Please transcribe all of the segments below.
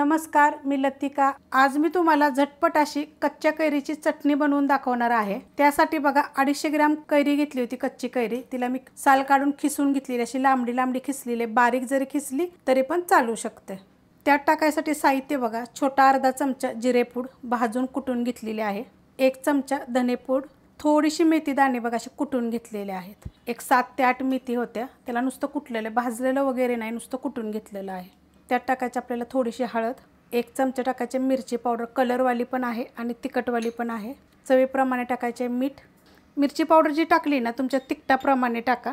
नमस्कार मी लतिका आज मी तुम्हाला झटपट अशी कच्च्या कैरीची चटणी बनवून दाखवणार आहे त्यासाठी बघा अडीचशे ग्रॅम कैरी घेतली होती कच्ची कैरी तिला मी साल काढून खिसून घेतलेली अशी लांबडी लांबडी खिसलेली बारीक जरी खिसली तरी पण चालू शकते त्यात टाकायसाठी साहित्य बघा छोटा अर्धा चमचा जिरेपूड भाजून कुटून घेतलेली आहे एक चमचा धनेपूड थोडीशी मेथी दाणे बघा अशी कुटून घेतलेले आहेत एक सात ते आठ मेथी होत्या त्याला नुसतं कुटलेलं भाजलेलं वगैरे नाही नुसतं कुटून घेतलेलं आहे त्यात टाकायची आपल्याला थोडीशी हळद एक चमचा टाकायचे मिरची पावडर कलरवाली पण आहे आणि तिखटवाली पण आहे चवीप्रमाणे टाकायचे मीठ मिरची पावडर जी टाकली ना तुमच्या तिखटाप्रमाणे टाका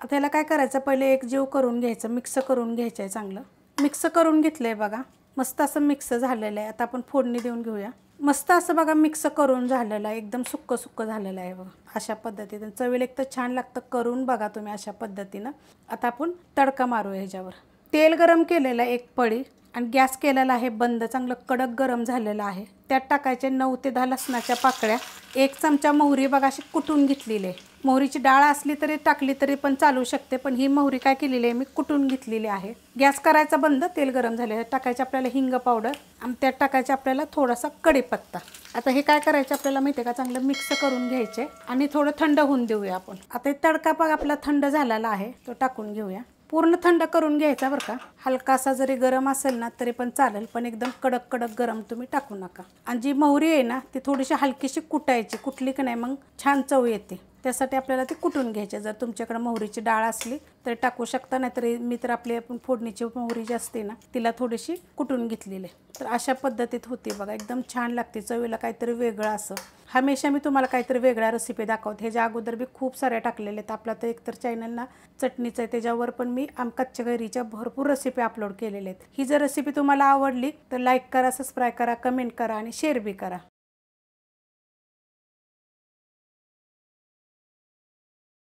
आता याला काय करायचं पहिले एक जीव करून घ्यायचं मिक्स करून घ्यायचं आहे चांगलं मिक्स करून घेतलं आहे बघा मस्त असं मिक्स झालेलं आहे आता आपण फोडणी देऊन घेऊया मस्त असं बघा मिक्स करून झालेलं आहे एकदम सुक्क सुक्क झालेलं आहे बघा अशा पद्धतीनं चवीला एक तर छान लागतं करून बघा तुम्ही अशा पद्धतीनं आता आपण तडका मारू ह्याच्यावर तेल गरम केलेलं आहे एक पळी आणि गॅस केलेला आहे बंद चांगलं कडक गरम झालेलं आहे त्यात टाकायचे नऊ ते दहा लसणाच्या पाकळ्या एक चमचा मोहरी बघा अशी कुटून घेतलेली आहे मोहरीची डाळ असली तरी टाकली तरी पण चालू शकते पण ही मोहरी काय केलेली आहे मी कुटून घेतलेली आहे गॅस करायचा बंद तेल गरम आहे टाकायचे आपल्याला हिंग पावडर आणि त्यात टाकायचे आपल्याला थोडासा कढीपत्ता आता हे काय करायचे आपल्याला माहिती आहे का चांगलं मिक्स करून घ्यायचे आणि थोडं थंड होऊन देऊया आपण आता तडका बघा आपला थंड झालेला आहे तो टाकून घेऊया पूर्ण थंड करून घ्यायचा बरं का हलकासा जरी गरम असेल ना तरी पण चालेल पण एकदम कडक कडक गरम तुम्ही टाकू नका आणि जी मोहरी आहे ना ती थोडीशी हलकीशी कुटायची कुठली की नाही मग छान चव येते त्यासाठी आपल्याला ते कुटून घ्यायचे जर तुमच्याकडे मोहरीची डाळ असली तर टाकू शकता तरी मी तर आपली आपण फोडणीची मोहरी जी असते ना तिला थोडीशी कुटून घेतलेली आहे तर अशा पद्धतीत होती बघा एकदम छान लागते चवीला काहीतरी वेगळं असं हमेशा मी तुम्हाला काहीतरी वेगळ्या रेसिपी दाखवते ह्याच्या अगोदर मी खूप साऱ्या टाकलेल्या आहेत आपला तर एकतर चॅनलला चटणीचं आहे त्याच्यावर पण मी आम कच्च्या घरीच्या भरपूर रेसिपी अपलोड केलेल्या आहेत ही जर रेसिपी तुम्हाला आवडली तर लाईक करा सबस्क्राईब करा कमेंट करा आणि शेअर बी करा